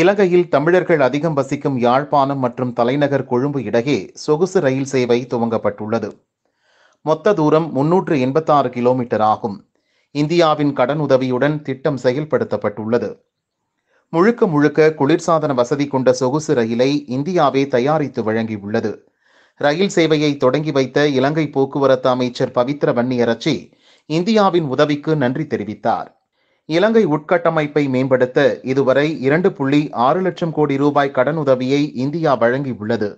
இலங்கையில் தமிழர்கள் அதிகம் வசிக்கும் யாழ்ப்பாணம் மற்றும் தலைநகர் கொழும்பு இடையே சொகுசு ரயில் சேவை துவங்கப்பட்டுள்ளது மொத்த தூரம் முன்னூற்று எண்பத்தாறு கிலோமீட்டர் ஆகும் இந்தியாவின் கடன் உதவியுடன் திட்டம் செயல்படுத்தப்பட்டுள்ளது முழுக்க முழுக்க குளிர்சாதன வசதி கொண்ட சொகுசு ரயிலை இந்தியாவே தயாரித்து வழங்கியுள்ளது ரயில் சேவையை தொடங்கி வைத்த இலங்கை போக்குவரத்து அமைச்சர் பவித்ர வன்னியரச்சி இந்தியாவின் உதவிக்கு நன்றி தெரிவித்தார் இலங்கை உட்கட்டமைப்பை மேம்படுத்த இதுவரை இரண்டு புள்ளி ஆறு லட்சம் கோடி ரூபாய் கடன் உதவியை இந்தியா வழங்கியுள்ளது